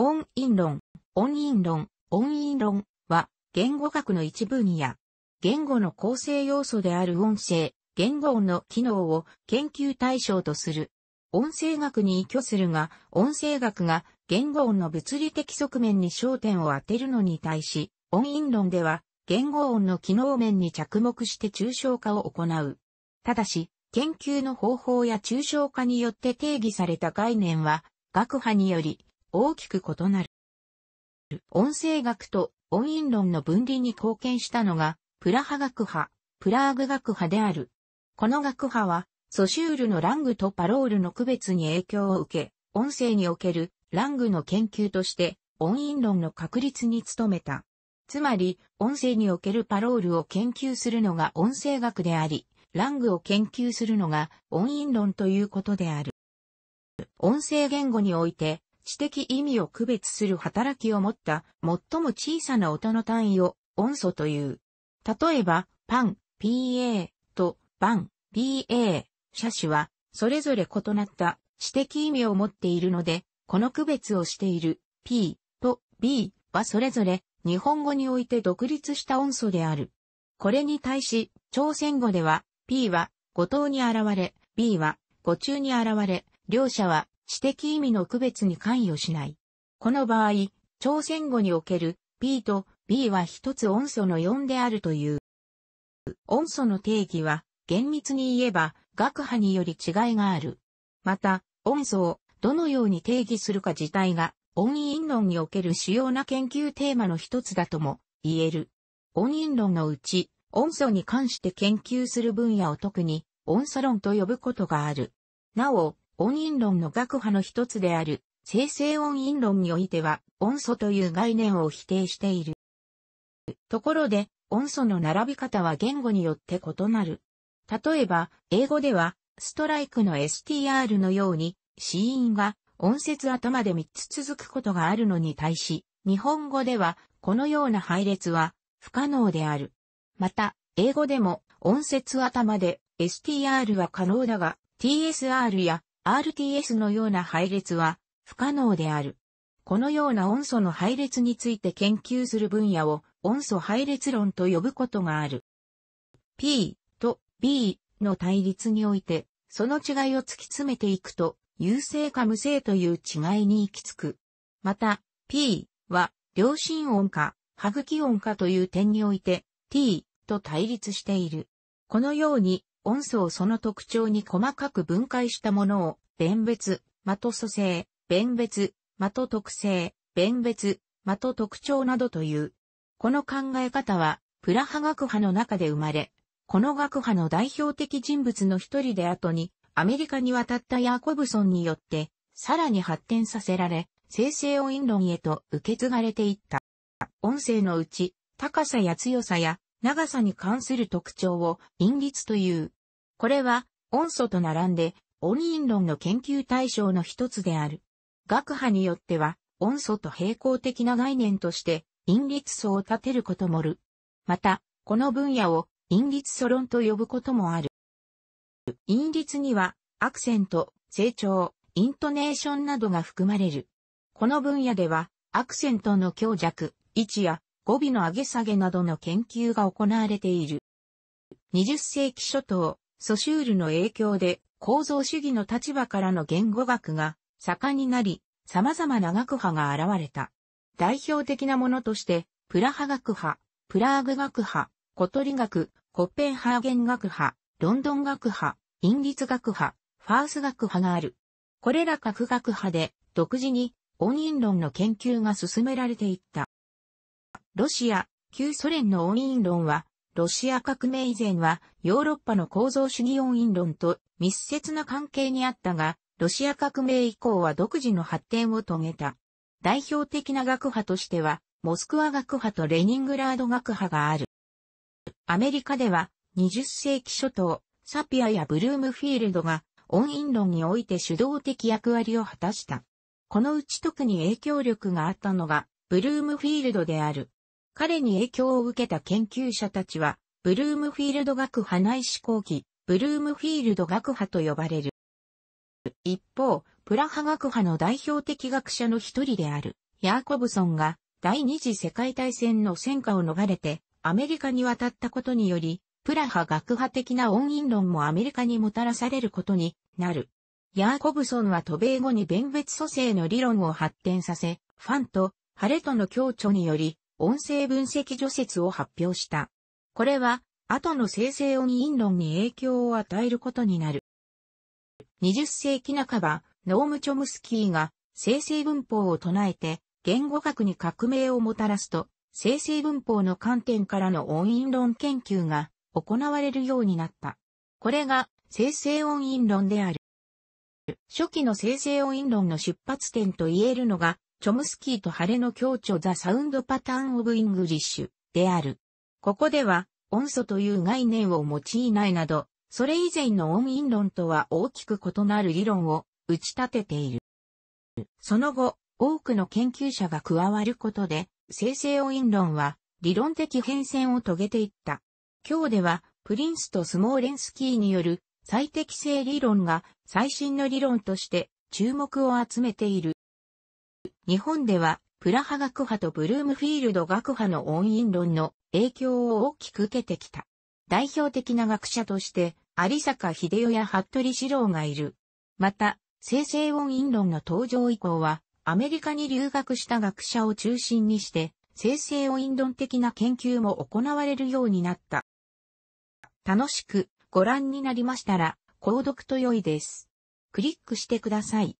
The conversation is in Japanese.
音韻論、音韻論、音韻論は、言語学の一分野。言語の構成要素である音声、言語音の機能を研究対象とする。音声学に依拠するが、音声学が言語音の物理的側面に焦点を当てるのに対し、音・韻論では、言語音の機能面に着目して抽象化を行う。ただし、研究の方法や抽象化によって定義された概念は、学派により大きく異なる。音声学と音韻論の分離に貢献したのが、プラハ学派、プラーグ学派である。この学派は、ソシュールのラングとパロールの区別に影響を受け、音声におけるラングの研究として、音韻論の確立に努めた。つまり、音声におけるパロールを研究するのが音声学であり、ラングを研究するのが音韻論ということである。音声言語において、知的意味を区別する働きを持った最も小さな音の単位を音素という。例えば、パン、pa とバン、ba、車種はそれぞれ異なった知的意味を持っているので、この区別をしている p と b はそれぞれ日本語において独立した音素である。これに対し、朝鮮語では p は語頭に現れ、b は語中に現れ、両者は知的意味の区別に関与しない。この場合、朝鮮語における P と B は一つ音素の4であるという。音素の定義は、厳密に言えば、学派により違いがある。また、音素をどのように定義するか自体が、音韻論における主要な研究テーマの一つだとも言える。音韻論のうち、音素に関して研究する分野を特に音素論と呼ぶことがある。なお、音韻論の学派の一つである、生成音韻論においては、音素という概念を否定している。ところで、音素の並び方は言語によって異なる。例えば、英語では、ストライクの STR のように、子音が音節頭で3つ続くことがあるのに対し、日本語では、このような配列は不可能である。また、英語でも音節頭で STR は可能だが、TSR や RTS のような配列は不可能である。このような音素の配列について研究する分野を音素配列論と呼ぶことがある。P と B の対立において、その違いを突き詰めていくと、優勢か無性という違いに行き着く。また、P は良心音か、歯茎音かという点において、T と対立している。このように、音素をその特徴に細かく分解したものを、弁別、的組成、弁別、的特性、弁別、的特徴などという。この考え方は、プラハ学派の中で生まれ、この学派の代表的人物の一人で後に、アメリカに渡ったヤーコブソンによって、さらに発展させられ、生成音韻論へと受け継がれていった。音声のうち、高さや強さや長さに関する特徴を、韻律という。これは、音素と並んで、音韻論の研究対象の一つである。学派によっては、音素と並行的な概念として、因律素を立てることもる。また、この分野を、因律素論と呼ぶこともある。因律には、アクセント、成長、イントネーションなどが含まれる。この分野では、アクセントの強弱、位置や語尾の上げ下げなどの研究が行われている。20世紀初頭、ソシュールの影響で構造主義の立場からの言語学が盛んになり、様々な学派が現れた。代表的なものとして、プラハ学派、プラーグ学派、コトリ学、コッペンハーゲン学派、ロンドン学派、インリツ学派、ファース学派がある。これら各学派で独自に音韻論の研究が進められていった。ロシア、旧ソ連の音韻論はロシア革命以前はヨーロッパの構造主義音韻論と密接な関係にあったが、ロシア革命以降は独自の発展を遂げた。代表的な学派としては、モスクワ学派とレニングラード学派がある。アメリカでは、20世紀初頭、サピアやブルームフィールドが、音韻論において主導的役割を果たした。このうち特に影響力があったのが、ブルームフィールドである。彼に影響を受けた研究者たちは、ブルームフィールド学派内思考期、ブルームフィールド学派と呼ばれる。一方、プラハ学派の代表的学者の一人である、ヤーコブソンが、第二次世界大戦の戦火を逃れて、アメリカに渡ったことにより、プラハ学派的な音韻論もアメリカにもたらされることになる。ヤーコブソンは渡米後に弁別蘇生の理論を発展させ、ファンとハレとの協調により、音声分析除雪を発表した。これは、後の生成音韻論に影響を与えることになる。20世紀半ば、ノーム・チョムスキーが生成文法を唱えて言語学に革命をもたらすと、生成文法の観点からの音韻論研究が行われるようになった。これが生成音韻論である。初期の生成音韻論の出発点と言えるのがチョムスキーと晴れの強調ザ・サウンド・パターン・オブ・イングリッシュである。ここでは、音素という概念を用いないなど、それ以前の音韻論とは大きく異なる理論を打ち立てている。その後、多くの研究者が加わることで、生成音韻論は理論的変遷を遂げていった。今日では、プリンスとスモーレンスキーによる最適性理論が最新の理論として注目を集めている。日本では、プラハ学派とブルームフィールド学派の音韻論の影響を大きく受けてきた。代表的な学者として、有坂秀夫や服部四郎がいる。また、生成音韻論の登場以降は、アメリカに留学した学者を中心にして、生成音韻論的な研究も行われるようになった。楽しくご覧になりましたら、購読と良いです。クリックしてください。